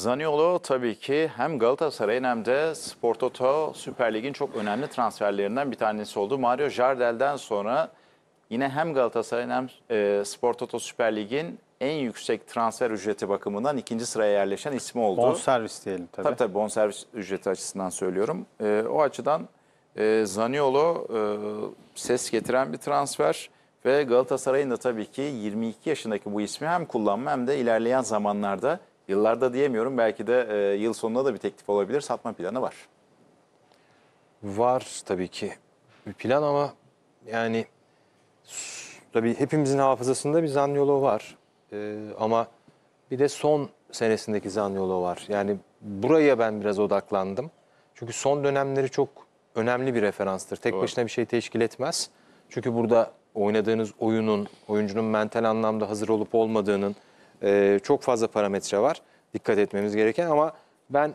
Zaniolo tabii ki hem Galatasaray'ın hem de Spor Toto Süper Lig'in çok önemli transferlerinden bir tanesi oldu. Mario Jardel'den sonra yine hem Galatasaray'ın hem e, Spor Toto Süper Lig'in en yüksek transfer ücreti bakımından ikinci sıraya yerleşen ismi oldu. Bonservis diyelim tabii. Tabii tabii bonservis ücreti açısından söylüyorum. E, o açıdan e, Zaniolo e, ses getiren bir transfer ve Galatasaray'ın da tabii ki 22 yaşındaki bu ismi hem kullanma hem de ilerleyen zamanlarda Yıllarda diyemiyorum belki de e, yıl sonuna da bir teklif olabilir. Satma planı var. Var tabii ki bir plan ama yani tabii hepimizin hafızasında bir Zaniolo var. Ee, ama bir de son senesindeki Zaniolo var. Yani buraya ben biraz odaklandım. Çünkü son dönemleri çok önemli bir referanstır. Tek Doğru. başına bir şey teşkil etmez. Çünkü burada oynadığınız oyunun, oyuncunun mental anlamda hazır olup olmadığının, e, çok fazla parametre var dikkat etmemiz gereken ama ben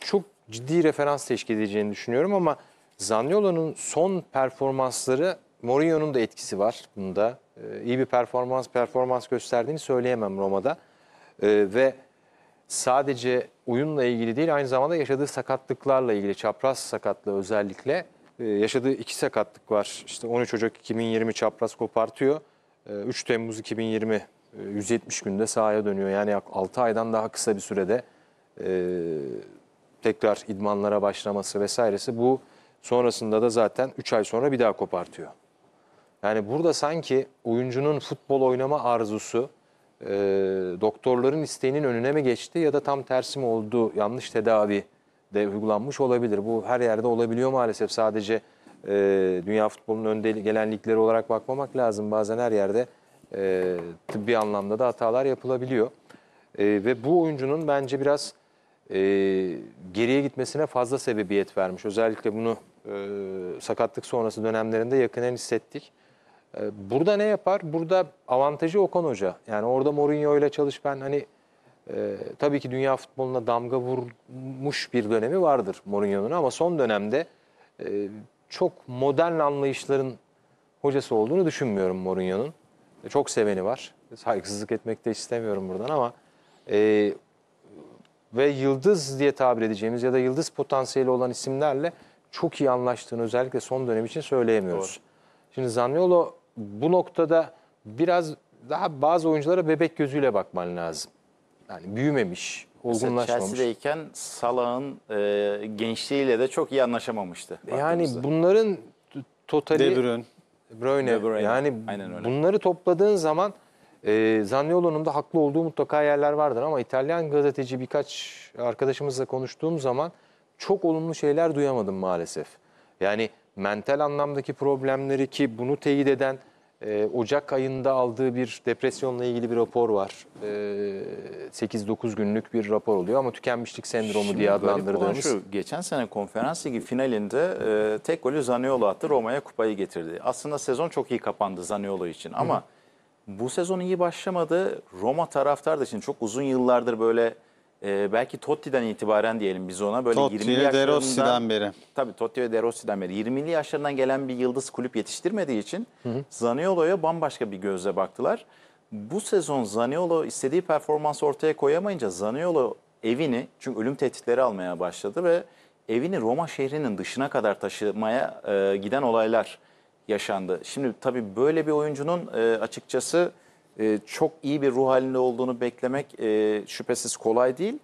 çok ciddi referans teşkil edeceğini düşünüyorum ama Zaniolo'nun son performansları Mourinho'nun da etkisi var bunda. E, iyi bir performans performans gösterdiğini söyleyemem Roma'da. E, ve sadece oyunla ilgili değil aynı zamanda yaşadığı sakatlıklarla ilgili çapraz sakatlığı özellikle e, yaşadığı iki sakatlık var. İşte 13 Ocak 2020 çapraz kopartıyor. E, 3 Temmuz 2020 170 e, günde sahaya dönüyor. Yani 6 aydan daha kısa bir sürede e, tekrar idmanlara başlaması vesairesi bu sonrasında da zaten 3 ay sonra bir daha kopartıyor. Yani burada sanki oyuncunun futbol oynama arzusu e, doktorların isteğinin önüne mi geçti ya da tam tersi mi oldu yanlış tedavi de uygulanmış olabilir. Bu her yerde olabiliyor maalesef sadece e, dünya futbolunun önde gelenlikleri olarak bakmamak lazım. Bazen her yerde e, tıbbi anlamda da hatalar yapılabiliyor. E, ve bu oyuncunun bence biraz e, geriye gitmesine fazla sebebiyet vermiş. Özellikle bunu e, sakatlık sonrası dönemlerinde yakinen hissettik. E, burada ne yapar? Burada avantajı Okan Hoca. Yani orada Mourinho ile çalış ben hani e, tabii ki dünya futboluna damga vurmuş bir dönemi vardır Mourinho'nun ama son dönemde e, çok modern anlayışların hocası olduğunu düşünmüyorum Mourinho'nun. E, çok seveni var. Saygısızlık etmek de istemiyorum buradan ama e, ve yıldız diye tabir edeceğimiz ya da yıldız potansiyeli olan isimlerle çok iyi anlaştığını özellikle son dönem için söyleyemiyoruz. Doğru. Şimdi Zaniolo bu noktada biraz daha bazı oyunculara bebek gözüyle bakman lazım. Yani büyümemiş, olgunlaşmamış. Mesela Chelsea'deyken Salah'ın e, gençliğiyle de çok iyi anlaşamamıştı. Yani bunların totali... De Bruyne. Bruyne. Bruyne. Yani Aynen öyle. bunları topladığın zaman e, Zaniolo'nun da haklı olduğu mutlaka yerler vardır ama İtalyan gazeteci birkaç arkadaşımızla konuştuğum zaman çok olumlu şeyler duyamadım maalesef. Yani mental anlamdaki problemleri ki bunu teyit eden ee, Ocak ayında aldığı bir depresyonla ilgili bir rapor var. 8-9 ee, günlük bir rapor oluyor ama tükenmişlik sendromu Şimdi diye garip adlandırdığımız. Şu, geçen sene konferans ligi finalinde e, tek golü Zaniolo attı. Roma'ya kupayı getirdi. Aslında sezon çok iyi kapandı Zaniolo için ama Hı. bu sezon iyi başlamadı. Roma taraftar da için çok uzun yıllardır böyle e, belki Totti'den itibaren diyelim biz ona böyle Totti 20 ve De Rossi'den beri. tabii Totti ve De Rossi'den beri 20'li yaşlarından gelen bir yıldız kulüp yetiştirmediği için Zaniolo'ya bambaşka bir gözle baktılar. Bu sezon Zaniolo istediği performansı ortaya koyamayınca Zaniolo evini çünkü ölüm tehditleri almaya başladı ve evini Roma şehrinin dışına kadar taşımaya e, giden olaylar yaşandı. Şimdi tabii böyle bir oyuncunun e, açıkçası e, çok iyi bir ruh halinde olduğunu beklemek e, şüphesiz kolay değil.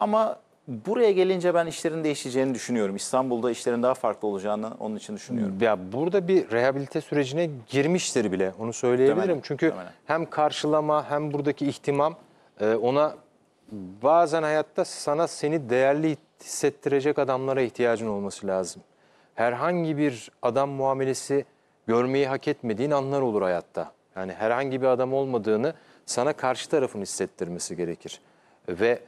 Ama buraya gelince ben işlerin değişeceğini düşünüyorum. İstanbul'da işlerin daha farklı olacağını onun için düşünüyorum. Ya burada bir rehabilite sürecine girmiştir bile. Onu söyleyebilirim. Demelen, Çünkü demelen. hem karşılama hem buradaki ihtimam e, ona bazen hayatta sana seni değerli hissettirecek adamlara ihtiyacın olması lazım. Herhangi bir adam muamelesi görmeyi hak etmediğin anlar olur hayatta. Yani herhangi bir adam olmadığını sana karşı tarafın hissettirmesi gerekir. Ve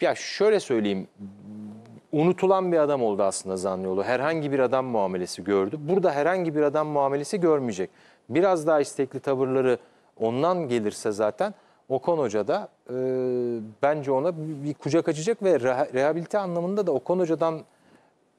ya şöyle söyleyeyim unutulan bir adam oldu aslında Zanlıoğlu. Herhangi bir adam muamelesi gördü. Burada herhangi bir adam muamelesi görmeyecek. Biraz daha istekli tavırları ondan gelirse zaten Okan Hoca da e, bence ona bir, kucak açacak ve rehabilite anlamında da Okan Hoca'dan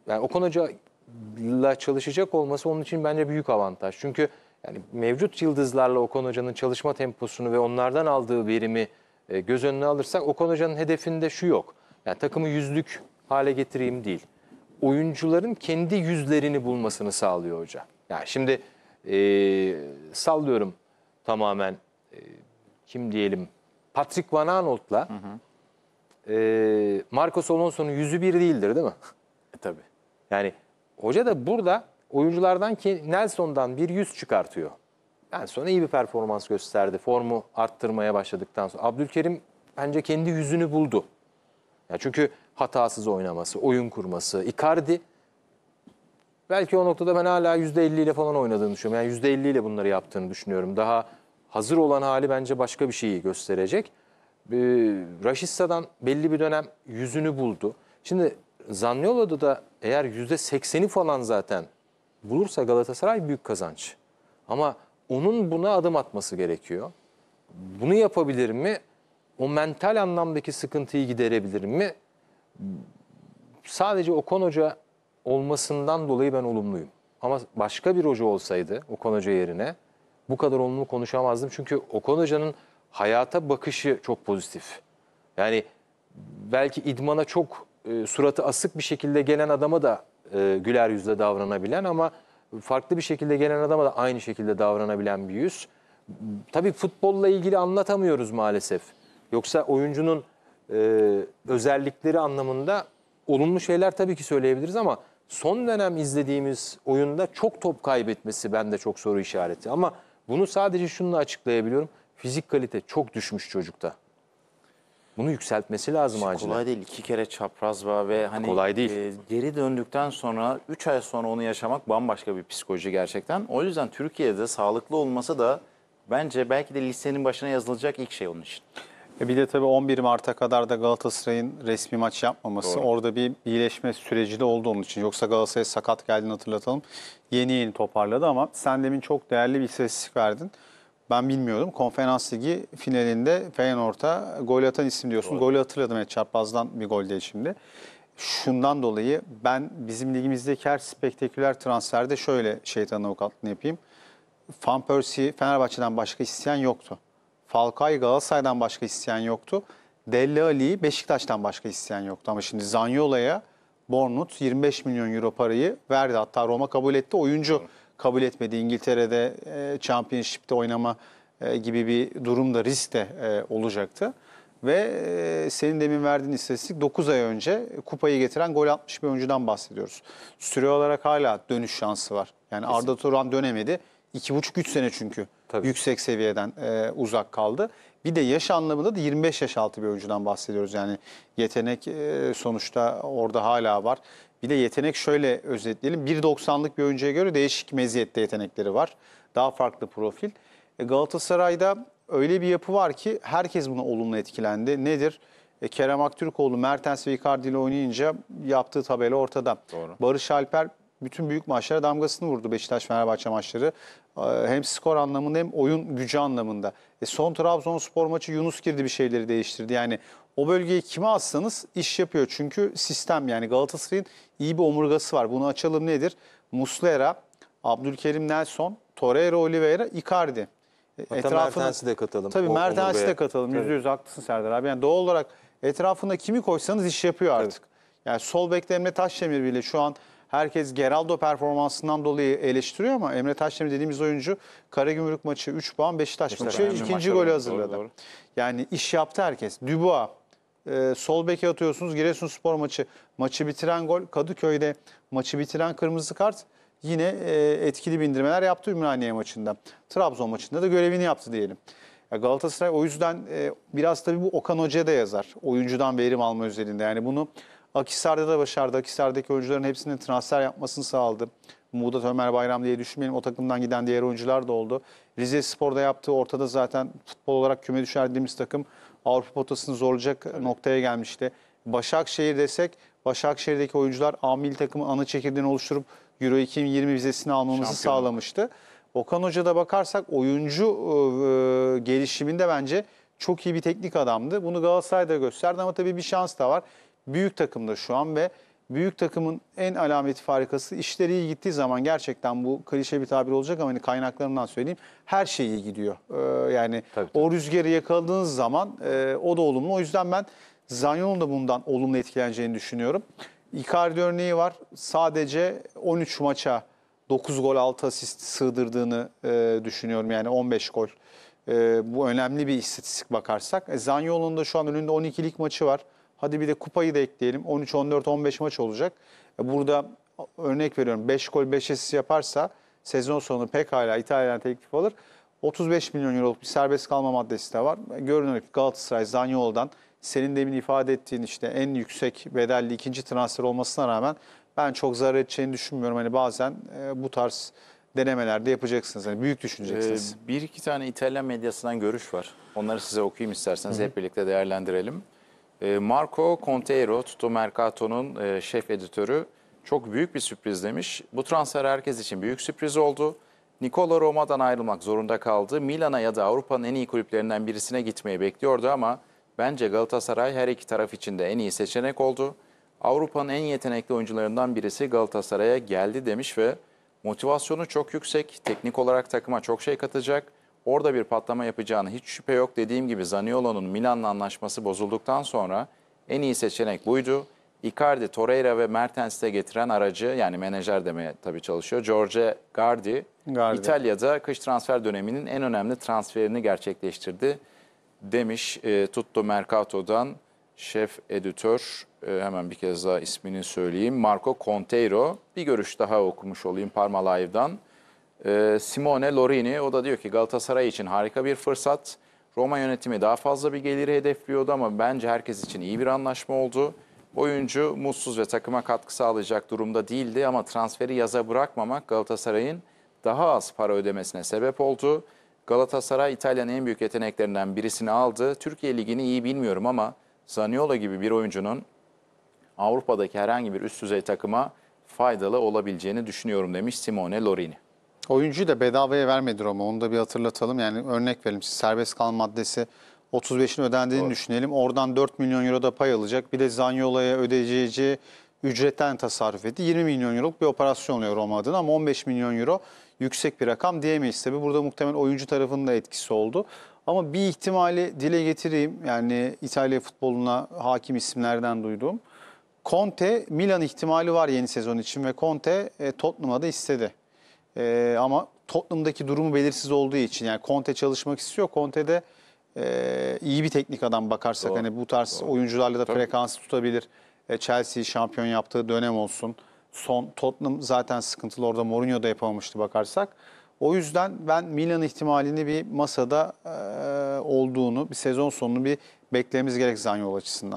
yani Okan Hoca'la çalışacak olması onun için bence büyük avantaj. Çünkü yani mevcut yıldızlarla Okan Hoca'nın çalışma temposunu ve onlardan aldığı verimi e, göz önüne alırsak Okan Hoca'nın hedefinde şu yok. Yani takımı yüzlük hale getireyim değil. Oyuncuların kendi yüzlerini bulmasını sağlıyor hoca. Yani şimdi e, sallıyorum tamamen e, kim diyelim Patrick Van Aanholt'la e, Marcos Alonso'nun yüzü bir değildir değil mi? E, tabii. Yani hoca da burada oyunculardan ki Nelson'dan bir yüz çıkartıyor. Nelson iyi bir performans gösterdi. Formu arttırmaya başladıktan sonra. Abdülkerim bence kendi yüzünü buldu. Ya çünkü hatasız oynaması, oyun kurması, Icardi belki o noktada ben hala %50 ile falan oynadığını düşünüyorum. Yani %50 ile bunları yaptığını düşünüyorum. Daha hazır olan hali bence başka bir şeyi gösterecek. Ee, Raşissa'dan belli bir dönem yüzünü buldu. Şimdi Zanyolo'da da eğer %80'i falan zaten bulursa Galatasaray büyük kazanç. Ama onun buna adım atması gerekiyor. Bunu yapabilir mi? O mental anlamdaki sıkıntıyı giderebilir mi? Sadece Okan Hoca olmasından dolayı ben olumluyum. Ama başka bir hoca olsaydı Okan Hoca yerine bu kadar olumlu konuşamazdım. Çünkü Okan Hoca'nın hayata bakışı çok pozitif. Yani belki idmana çok e, suratı asık bir şekilde gelen adama da e, güler yüzle davranabilen ama farklı bir şekilde gelen adama da aynı şekilde davranabilen bir yüz. Tabii futbolla ilgili anlatamıyoruz maalesef. Yoksa oyuncunun e, özellikleri anlamında olumlu şeyler tabii ki söyleyebiliriz ama son dönem izlediğimiz oyunda çok top kaybetmesi bende çok soru işareti. Ama bunu sadece şununla açıklayabiliyorum. Fizik kalite çok düşmüş çocukta. Bunu yükseltmesi lazım Hiç acilen. Kolay değil. iki kere çapraz bağ ve hani kolay değil. E, geri döndükten sonra 3 ay sonra onu yaşamak bambaşka bir psikoloji gerçekten. O yüzden Türkiye'de sağlıklı olması da bence belki de listenin başına yazılacak ilk şey onun için. E bir de tabii 11 Mart'a kadar da Galatasaray'ın resmi maç yapmaması. Doğru. Orada bir iyileşme süreci de oldu onun için. Yoksa Galatasaray sakat geldiğini hatırlatalım. Yeni yeni toparladı ama sen demin çok değerli bir istatistik verdin. Ben bilmiyordum. Konferans Ligi finalinde Feyenoord'a gol atan isim diyorsun. Doğru. Golü hatırladım. Evet, çarpazdan bir gol değil şimdi. Şundan dolayı ben bizim ligimizdeki her spektaküler transferde şöyle şeytan avukatını yapayım. Van Persie Fenerbahçe'den başka isteyen yoktu. Falcao Galatasaray'dan başka isteyen yoktu. Delle Ali Beşiktaş'tan başka isteyen yoktu. Ama şimdi Zanyola'ya Bournemouth 25 milyon euro parayı verdi. Hatta Roma kabul etti. Oyuncu... Doğru kabul etmedi. İngiltere'de e, Championship'te oynama e, gibi bir durumda risk de e, olacaktı. Ve e, senin demin verdiğin istatistik 9 ay önce kupayı getiren gol atmış bir oyuncudan bahsediyoruz. Süre olarak hala dönüş şansı var. Yani Kesin. Arda Turan dönemedi. 2,5-3 sene çünkü Tabii. yüksek seviyeden e, uzak kaldı. Bir de yaş anlamında da 25 yaş altı bir oyuncudan bahsediyoruz. Yani yetenek e, sonuçta orada hala var. Bir de yetenek şöyle özetleyelim. 1.90'lık bir oyuncuya göre değişik meziyette yetenekleri var. Daha farklı profil. E, Galatasaray'da öyle bir yapı var ki herkes buna olumlu etkilendi. Nedir? E, Kerem Aktürkoğlu, Mertens ve Icardi ile oynayınca yaptığı tabela ortada. Doğru. Barış Alper bütün büyük maçlara damgasını vurdu Beşiktaş-Fenerbahçe maçları. E, hem skor anlamında hem oyun gücü anlamında. E son Trabzonspor maçı Yunus girdi bir şeyleri değiştirdi. Yani o bölgeye kime atsanız iş yapıyor. Çünkü sistem yani Galatasaray'ın iyi bir omurgası var. Bunu açalım nedir? Muslera, Abdülkerim Nelson, Torreira, Oliveira, Icardi. Hatta Etrafına, Mertens'i de katalım. Tabii Mertens'i de katalım. Yüzde yüz haklısın Serdar abi. Yani doğal olarak etrafında kimi koysanız iş yapıyor artık. Tabii. Yani sol bekte Emre Taşdemir bile şu an herkes Geraldo performansından dolayı eleştiriyor ama Emre Taşdemir dediğimiz oyuncu Karagümrük maçı 3 puan Beşiktaş, Beşiktaş maçı yani ikinci golü hazırladı. Doğru, doğru. Yani iş yaptı herkes. Dubois e, sol beke atıyorsunuz. Giresunspor maçı maçı bitiren gol. Kadıköy'de maçı bitiren kırmızı kart yine e, etkili bindirmeler yaptı Ümraniye maçında. Trabzon maçında da görevini yaptı diyelim. Ya Galatasaray o yüzden e, biraz tabii bu Okan Hoca'ya da yazar. Oyuncudan verim alma üzerinde. Yani bunu Akisar'da da başardı. Akisar'daki oyuncuların hepsinin transfer yapmasını sağladı. Muğdat Ömer Bayram diye düşünmeyelim. O takımdan giden diğer oyuncular da oldu. Rize Spor'da yaptığı ortada zaten futbol olarak küme düşerdiğimiz takım Avrupa potasını zorlayacak evet. noktaya gelmişti. Başakşehir desek Başakşehir'deki oyuncular Amil takımın ana çekirdeğini oluşturup Euro 2020 vizesini almamızı Şampiyon. sağlamıştı. Okan Hoca'da bakarsak oyuncu e, e, gelişiminde bence çok iyi bir teknik adamdı. Bunu Galatasaray'da gösterdi ama tabii bir şans da var. Büyük takımda şu an ve büyük takımın en alameti farikası işleri iyi gittiği zaman gerçekten bu klişe bir tabir olacak ama hani kaynaklarından söyleyeyim her şey iyi gidiyor. Ee, yani tabii, tabii. o rüzgarı yakaladığınız zaman e, o da olumlu. O yüzden ben Zanyol'un da bundan olumlu etkileneceğini düşünüyorum. Icardi örneği var. Sadece 13 maça 9 gol 6 asist sığdırdığını e, düşünüyorum. Yani 15 gol. E, bu önemli bir istatistik bakarsak. E, Zanyol'un da şu an önünde 12'lik maçı var. Hadi bir de kupayı da ekleyelim. 13, 14, 15 maç olacak. E, burada örnek veriyorum 5 gol 5 asist yaparsa sezon sonu pekala İtalya'dan teklif alır. 35 milyon euroluk bir serbest kalma maddesi de var. E, Görünür ki Galatasaray Zanyol'dan senin demin ifade ettiğin işte en yüksek bedelli ikinci transfer olmasına rağmen ben çok zarar edeceğini düşünmüyorum. Hani bazen e, bu tarz denemelerde yapacaksınız. Hani büyük düşüneceksiniz. Ee, bir iki tane İtalyan medyasından görüş var. Onları size okuyayım isterseniz Hı -hı. hep birlikte değerlendirelim. E, Marco Conteiro, Tutto Mercato'nun e, şef editörü çok büyük bir sürpriz demiş. Bu transfer herkes için büyük sürpriz oldu. Nikola Roma'dan ayrılmak zorunda kaldı. Milan'a ya da Avrupa'nın en iyi kulüplerinden birisine gitmeyi bekliyordu ama bence Galatasaray her iki taraf için de en iyi seçenek oldu. Avrupa'nın en yetenekli oyuncularından birisi Galatasaray'a geldi demiş ve motivasyonu çok yüksek. Teknik olarak takıma çok şey katacak orada bir patlama yapacağını hiç şüphe yok. Dediğim gibi Zaniolo'nun Milan'la anlaşması bozulduktan sonra en iyi seçenek buydu. Icardi, Torreira ve Mertens'te getiren aracı yani menajer demeye tabii çalışıyor. George Gardi, Gardi İtalya'da kış transfer döneminin en önemli transferini gerçekleştirdi demiş e, Tutto Mercato'dan şef editör e, hemen bir kez daha ismini söyleyeyim Marco Conteiro bir görüş daha okumuş olayım Parma Live'dan. Ee, Simone Lorini o da diyor ki Galatasaray için harika bir fırsat. Roma yönetimi daha fazla bir geliri hedefliyordu ama bence herkes için iyi bir anlaşma oldu. Oyuncu mutsuz ve takıma katkı sağlayacak durumda değildi ama transferi yaza bırakmamak Galatasaray'ın daha az para ödemesine sebep oldu. Galatasaray İtalya'nın en büyük yeteneklerinden birisini aldı. Türkiye Ligi'ni iyi bilmiyorum ama Zaniola gibi bir oyuncunun Avrupa'daki herhangi bir üst düzey takıma faydalı olabileceğini düşünüyorum demiş Simone Lorini. Oyuncu da bedavaya vermedi Roma. Onu da bir hatırlatalım. Yani örnek verelim. Serbest kalan maddesi 35'in ödendiğini Doğru. düşünelim. Oradan 4 milyon euro da pay alacak. Bir de Zanyola'ya ödeyeceği ücretten tasarruf etti. 20 milyon euroluk bir operasyon oluyor Roma adına ama 15 milyon euro yüksek bir rakam diyemeyiz tabi. Burada muhtemelen oyuncu tarafının da etkisi oldu. Ama bir ihtimali dile getireyim. Yani İtalya futboluna hakim isimlerden duyduğum. Conte Milan ihtimali var yeni sezon için ve Conte e, Tottenham'a da istedi. E, ama Tottenham'daki durumu belirsiz olduğu için yani Conte çalışmak istiyor. Conte de e, iyi bir teknik adam bakarsak Doğru. hani bu tarz Doğru. oyuncularla da Tabii. frekansı tutabilir. E, Chelsea şampiyon yaptığı dönem olsun. Son Tottenham zaten sıkıntılı orada Mourinho da yapamamıştı bakarsak. O yüzden ben Milan ihtimalini bir masada e, olduğunu, bir sezon sonunu bir beklememiz gerek Zanyol açısından.